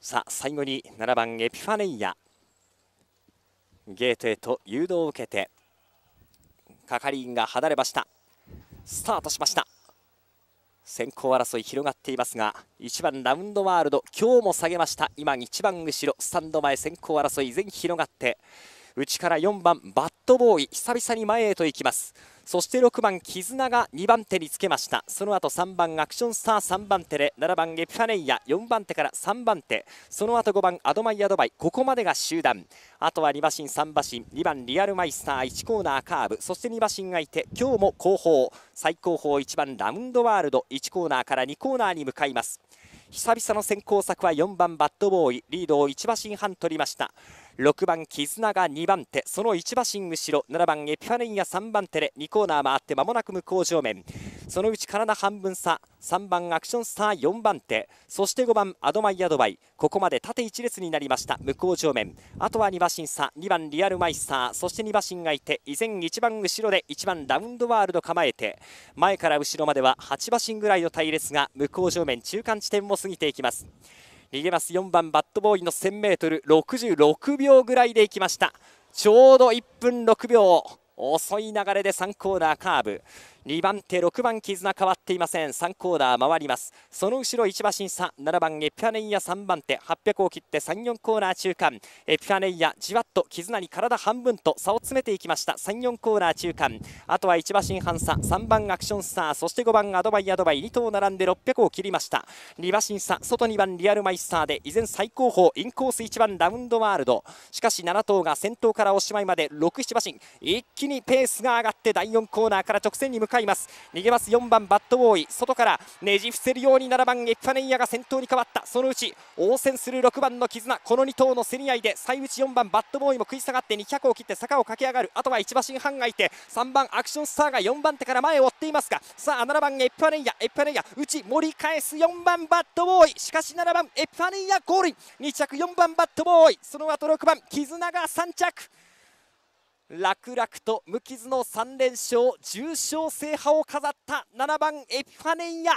さあ最後に7番エピファネイアゲートへと誘導を受けて係員が離れましたスタートしました先行争い広がっていますが1番ラウンドワールド今日も下げました今1番後ろスタンド前先行争い全広がって内から4番バットボーイ久々に前へと行きますそして6番絆が2番手につけましたその後3番アクションスター3番手で7番エピファネイヤ4番手から3番手その後5番アドマイアドバイここまでが集団あとは2馬身3馬身2番リアルマイスター1コーナーカーブそして2馬身相手今日も後方最後方1番ラウンドワールド1コーナーから2コーナーに向かいます久々の先行策は4番バッドボーイリードを1馬身半取りました6番絆が2番手その1馬身後ろ7番エピファネイア3番手で2コーナー回って間もなく向こう正面そのうち体半分差3番アクションスター4番手そして5番アドマイアドバイここまで縦1列になりました向こう上面あとは2馬身差2番リアルマイスターそして2馬身がいて依然1番後ろで1番ラウンドワールド構えて前から後ろまでは8馬身ぐらいの隊列が向こう上面中間地点を過ぎていきます逃げます4番バッドボーイの 1000m66 秒ぐらいでいきましたちょうど1分6秒遅い流れで3コーナーカーブ2番手6番絆変わっていません3コーナー回りますその後ろ1馬身差7番エピファネイア3番手800を切って34コーナー中間エピファネイアじわっと絆に体半分と差を詰めていきました34コーナー中間あとは1馬身半差3番アクションスターそして5番アドバイアドバイ2頭並んで600を切りました2馬身差外2番リアルマイスターで依然最高峰インコース1番ラウンドワールドしかし7頭が先頭からおしまいまで67馬身一気にペースが上がって第4コーナーから直線に向かいいます逃げます4番バッドボーイ外からねじ伏せるように7番エピファネイアが先頭に変わったそのうち応戦する6番の絆この2頭の競り合いで最内4番バッドボーイも食い下がって200を切って坂を駆け上がるあとは1馬身半がいて3番アクションスターが4番手から前を追っていますがさあ7番エピファネイアエピファネイア内盛り返す4番バッドボーイしかし7番エピファネイアゴール2着4番バッドボーイその後6番絆が3着楽々と無傷の3連勝重賞制覇を飾った7番エピファネンヤ。